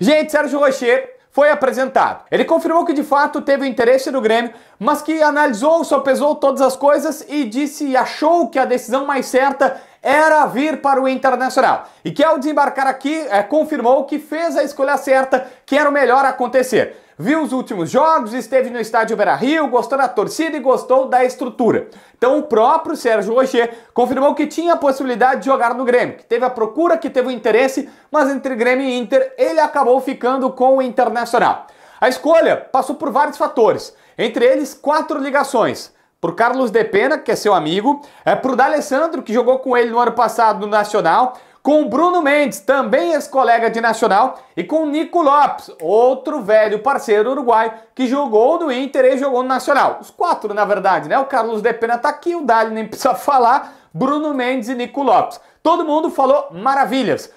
Gente, Sérgio Rocher foi apresentado. Ele confirmou que de fato teve interesse no Grêmio, mas que analisou, sopesou todas as coisas e disse e achou que a decisão mais certa era vir para o Internacional. E que ao desembarcar aqui, é, confirmou que fez a escolha certa, que era o melhor acontecer viu os últimos jogos, esteve no estádio Vera Rio, gostou da torcida e gostou da estrutura. Então o próprio Sérgio Rocher confirmou que tinha a possibilidade de jogar no Grêmio, que teve a procura, que teve o interesse, mas entre Grêmio e Inter ele acabou ficando com o Internacional. A escolha passou por vários fatores, entre eles quatro ligações por Carlos de Pena que é seu amigo, é pro D'Alessandro, que jogou com ele no ano passado no Nacional, com Bruno Mendes, também ex-colega de Nacional, e com Nico Lopes, outro velho parceiro uruguaio que jogou no Inter e jogou no Nacional. Os quatro, na verdade, né? O Carlos De Pena tá aqui, o Dali nem precisa falar, Bruno Mendes e Nico Lopes. Todo mundo falou maravilhas.